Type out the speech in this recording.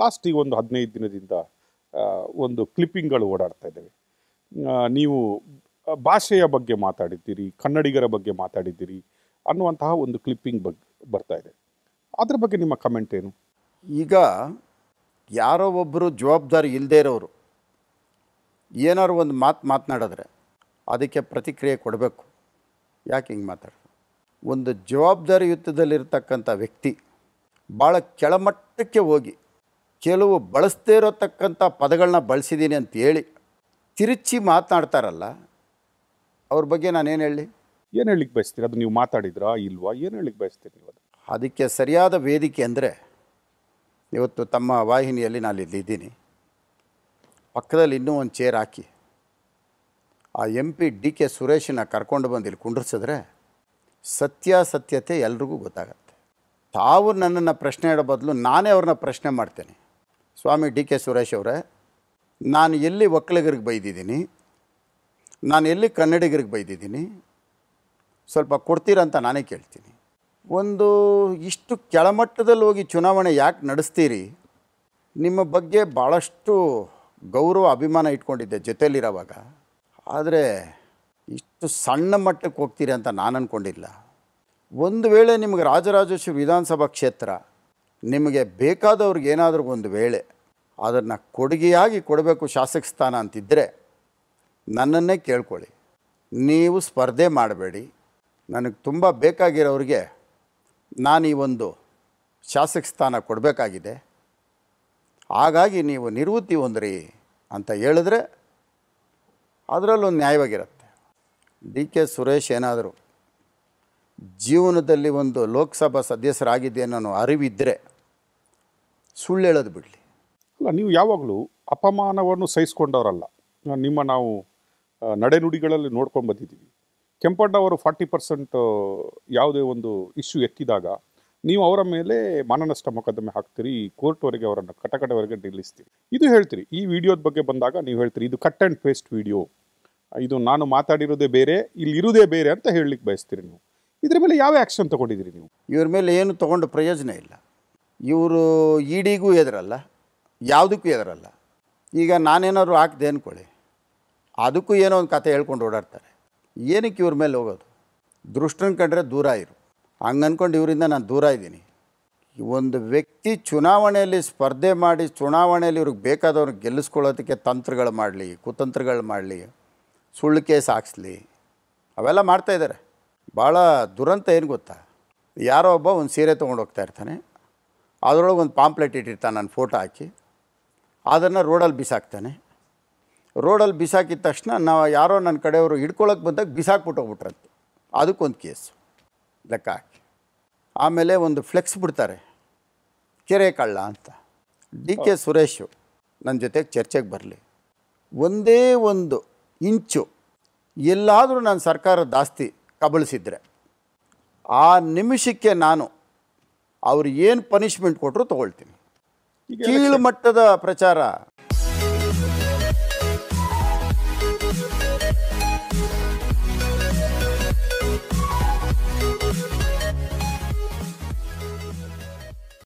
ಲಾಸ್ಟಿಗೆ ಒಂದು ಹದಿನೈದು ದಿನದಿಂದ ಒಂದು ಕ್ಲಿಪ್ಪಿಂಗ್ಗಳು ಓಡಾಡ್ತಾ ಇದ್ದಾವೆ ನೀವು ಭಾಷೆಯ ಬಗ್ಗೆ ಮಾತಾಡಿದ್ದೀರಿ ಕನ್ನಡಿಗರ ಬಗ್ಗೆ ಮಾತಾಡಿದ್ದೀರಿ ಅನ್ನುವಂತಹ ಒಂದು ಕ್ಲಿಪ್ಪಿಂಗ್ ಬಗ್ಗೆ ಬರ್ತಾ ಇದೆ ಅದ್ರ ಬಗ್ಗೆ ನಿಮ್ಮ ಕಮೆಂಟ್ ಏನು ಈಗ ಯಾರೋ ಒಬ್ಬರು ಜವಾಬ್ದಾರಿ ಇಲ್ಲದೇ ಇರೋರು ಏನಾದ್ರು ಒಂದು ಮಾತು ಮಾತನಾಡಿದ್ರೆ ಅದಕ್ಕೆ ಪ್ರತಿಕ್ರಿಯೆ ಕೊಡಬೇಕು ಯಾಕೆ ಹಿಂಗೆ ಮಾತಾಡೋದು ಒಂದು ಜವಾಬ್ದಾರಿಯುತದಲ್ಲಿರ್ತಕ್ಕಂಥ ವ್ಯಕ್ತಿ ಭಾಳ ಕೆಳಮಟ್ಟಕ್ಕೆ ಹೋಗಿ ಕೆಲವು ಬಳಸದೇ ಇರತಕ್ಕಂಥ ಪದಗಳನ್ನ ಬಳಸಿದ್ದೀನಿ ಅಂತ ಹೇಳಿ ತಿರುಚಿ ಮಾತನಾಡ್ತಾರಲ್ಲ ಅವ್ರ ಬಗ್ಗೆ ನಾನೇನು ಹೇಳಿ ಏನು ಹೇಳಿಕ್ಕೆ ಬಯಸ್ತೀರಿ ಅದು ನೀವು ಮಾತಾಡಿದ್ರಾ ಇಲ್ವಾ ಏನು ಹೇಳಿಕ್ಕೆ ಬಯಸ್ತೀರಿ ನೀವು ಅದು ಅದಕ್ಕೆ ಸರಿಯಾದ ವೇದಿಕೆ ಅಂದರೆ ಇವತ್ತು ತಮ್ಮ ವಾಹಿನಿಯಲ್ಲಿ ನಾನು ಇಲ್ಲಿದ್ದೀನಿ ಪಕ್ಕದಲ್ಲಿ ಇನ್ನೂ ಒಂದು ಚೇರ್ ಹಾಕಿ ಆ ಎಂ ಪಿ ಡಿ ಕೆ ಸುರೇಶನ ಕರ್ಕೊಂಡು ಬಂದು ಇಲ್ಲಿ ಕುಂಡ್ರಿಸಿದ್ರೆ ಸತ್ಯಾಸತ್ಯತೆ ಎಲ್ರಿಗೂ ಗೊತ್ತಾಗತ್ತೆ ತಾವು ನನ್ನನ್ನು ಪ್ರಶ್ನೆ ಇಡೋ ಬದಲು ನಾನೇ ಅವ್ರನ್ನ ಪ್ರಶ್ನೆ ಮಾಡ್ತೇನೆ ಸ್ವಾಮಿ ಡಿ ಕೆ ಸುರೇಶ್ ಅವರೇ ನಾನು ಎಲ್ಲಿ ಒಕ್ಕಲಿಗರಿಗೆ ಬೈದಿದ್ದೀನಿ ನಾನು ಎಲ್ಲಿ ಕನ್ನಡಿಗರಿಗೆ ಬೈದಿದ್ದೀನಿ ಸ್ವಲ್ಪ ಕೊಡ್ತೀರಂತ ನಾನೇ ಕೇಳ್ತೀನಿ ಒಂದು ಇಷ್ಟು ಕೆಳಮಟ್ಟದಲ್ಲಿ ಹೋಗಿ ಚುನಾವಣೆ ಯಾಕೆ ನಡೆಸ್ತೀರಿ ನಿಮ್ಮ ಬಗ್ಗೆ ಭಾಳಷ್ಟು ಗೌರವ ಅಭಿಮಾನ ಇಟ್ಕೊಂಡಿದ್ದೆ ಜೊತೆಯಲ್ಲಿರೋವಾಗ ಆದರೆ ಇಷ್ಟು ಸಣ್ಣ ಮಟ್ಟಕ್ಕೆ ಹೋಗ್ತೀರಿ ಅಂತ ನಾನು ಅಂದ್ಕೊಂಡಿಲ್ಲ ಒಂದು ವೇಳೆ ನಿಮಗೆ ರಾಜರಾಜೇಶ್ವರಿ ವಿಧಾನಸಭಾ ಕ್ಷೇತ್ರ ನಿಮಗೆ ಬೇಕಾದವ್ರಿಗೆ ಏನಾದರೂ ಒಂದು ವೇಳೆ ಅದನ್ನು ಕೊಡುಗೆಯಾಗಿ ಕೊಡಬೇಕು ಶಾಸಕ ಸ್ಥಾನ ಅಂತಿದ್ದರೆ ನನ್ನನ್ನೇ ಕೇಳ್ಕೊಳ್ಳಿ ನೀವು ಸ್ಪರ್ಧೆ ಮಾಡಬೇಡಿ ನನಗೆ ತುಂಬ ಬೇಕಾಗಿರೋರಿಗೆ ನಾನು ಈ ಒಂದು ಶಾಸಕ ಸ್ಥಾನ ಕೊಡಬೇಕಾಗಿದೆ ಹಾಗಾಗಿ ನೀವು ನಿವೃತ್ತಿ ಹೊಂದ್ರಿ ಅಂತ ಹೇಳಿದ್ರೆ ಅದರಲ್ಲೊಂದು ನ್ಯಾಯವಾಗಿರುತ್ತೆ ಡಿ ಕೆ ಸುರೇಶ್ ಏನಾದರೂ ಜೀವನದಲ್ಲಿ ಒಂದು ಲೋಕಸಭಾ ಸದಸ್ಯರಾಗಿದ್ದೇನೋ ಅರಿವಿದ್ದರೆ ಸುಳ್ಳು ಹೇಳೋದು ಬಿಡಲಿ ಅಲ್ಲ ನೀವು ಯಾವಾಗಲೂ ಅಪಮಾನವನ್ನು ಸಹಿಸ್ಕೊಂಡವರಲ್ಲ ನಿಮ್ಮ ನಾವು ನಡೆನುಡಿಗಳಲ್ಲಿ ನೋಡ್ಕೊಂಡು ಬಂದಿದ್ದೀವಿ ಕೆಂಪಣ್ಣ ಅವರು ಫಾರ್ಟಿ ಪರ್ಸೆಂಟ್ ಯಾವುದೇ ಒಂದು ಇಶ್ಯೂ ಎತ್ತಿದಾಗ ನೀವು ಅವರ ಮೇಲೆ ಮಾನನಷ್ಟ ಮೊಕದ್ದಮೆ ಹಾಕ್ತೀರಿ ಕೋರ್ಟ್ವರೆಗೆ ಅವರನ್ನು ಕಟಕಟವರೆಗೆ ನಿಲ್ಲಿಸ್ತೀರಿ ಇದು ಹೇಳ್ತೀರಿ ಈ ವಿಡಿಯೋದ ಬಗ್ಗೆ ಬಂದಾಗ ನೀವು ಹೇಳ್ತೀರಿ ಇದು ಕಟ್ ಆ್ಯಂಡ್ ಪೇಸ್ಟ್ ವಿಡಿಯೋ ಇದು ನಾನು ಮಾತಾಡಿರೋದೇ ಬೇರೆ ಇಲ್ಲಿ ಇರೋದೇ ಬೇರೆ ಅಂತ ಹೇಳಲಿಕ್ಕೆ ಬಯಸ್ತೀರಿ ನೀವು ಇದ್ರ ಮೇಲೆ ಯಾವ ಆ್ಯಕ್ಷನ್ ತೊಗೊಂಡಿದ್ದೀರಿ ನೀವು ಇವ್ರ ಮೇಲೆ ಏನು ತೊಗೊಂಡು ಪ್ರಯೋಜನ ಇಲ್ಲ ಇವರು ಇ ಡಿಗೂ ಎದುರಲ್ಲ ಯಾವುದಕ್ಕೂ ಎದುರಲ್ಲ ಈಗ ನಾನೇನಾದ್ರು ಹಾಕಿದೆ ಅಂದ್ಕೊಳ್ಳಿ ಅದಕ್ಕೂ ಏನೋ ಒಂದು ಕತೆ ಹೇಳ್ಕೊಂಡು ಓಡಾಡ್ತಾರೆ ಏನಕ್ಕೆ ಇವ್ರ ಮೇಲೆ ಹೋಗೋದು ದೃಷ್ಟನ ಕಂಡ್ರೆ ದೂರ ಇರು ಹಂಗೆ ಅಂದ್ಕೊಂಡು ಇವರಿಂದ ನಾನು ದೂರ ಇದ್ದೀನಿ ಒಂದು ವ್ಯಕ್ತಿ ಚುನಾವಣೆಯಲ್ಲಿ ಸ್ಪರ್ಧೆ ಮಾಡಿ ಚುನಾವಣೆಯಲ್ಲಿ ಇವ್ರಿಗೆ ಬೇಕಾದವ್ರಿಗೆ ಗೆಲ್ಲಿಸ್ಕೊಳ್ಳೋದಕ್ಕೆ ತಂತ್ರಗಳು ಮಾಡಲಿ ಕುತಂತ್ರಗಳು ಮಾಡಲಿ ಸುಳ್ಳು ಕೇಸ್ ಹಾಕ್ಸ್ಲಿ ಅವೆಲ್ಲ ಮಾಡ್ತಾಯಿದ್ದಾರೆ ಭಾಳ ದುರಂತ ಏನು ಗೊತ್ತಾ ಯಾರೋ ಒಬ್ಬ ಒಂದು ಸೀರೆ ತೊಗೊಂಡು ಹೋಗ್ತಾ ಇರ್ತಾನೆ ಅದರೊಳಗೆ ಒಂದು ಪಾಂಪ್ಲೆಟ್ ಇಟ್ಟಿರ್ತಾನೆ ನಾನು ಫೋಟೋ ಹಾಕಿ ಅದನ್ನು ರೋಡಲ್ಲಿ ಬಿಸಾಕ್ತಾನೆ ರೋಡಲ್ಲಿ ಬಿಸಾಕಿದ ತಕ್ಷಣ ನಾವು ಯಾರೋ ನನ್ನ ಕಡೆಯವರು ಹಿಡ್ಕೊಳಕ್ಕೆ ಬಂದಾಗ ಬಿಸಾಕ್ಬಿಟ್ಟು ಹೋಗ್ಬಿಟ್ರಂತೆ ಅದಕ್ಕೊಂದು ಕೇಸು ಲೆಕ್ಕ ಹಾಕಿ ಆಮೇಲೆ ಒಂದು ಫ್ಲೆಕ್ಸ್ ಬಿಡ್ತಾರೆ ಕೆರೆ ಕಳ್ಳ ಅಂತ ಡಿ ಕೆ ಸುರೇಶು ನನ್ನ ಜೊತೆಗೆ ಚರ್ಚೆಗೆ ಬರಲಿ ಒಂದೇ ಒಂದು ಇಂಚು ಎಲ್ಲಾದರೂ ನಾನು ಸರ್ಕಾರ ಜಾಸ್ತಿ ಕಬಳಿಸಿದರೆ ಆ ನಿಮಿಷಕ್ಕೆ ನಾನು ಅವ್ರು ಏನು ಪನಿಷ್ಮೆಂಟ್ ಕೊಟ್ಟರು ತಗೊಳ್ತೀನಿ ಕೀಳು ಮಟ್ಟದ ಪ್ರಚಾರ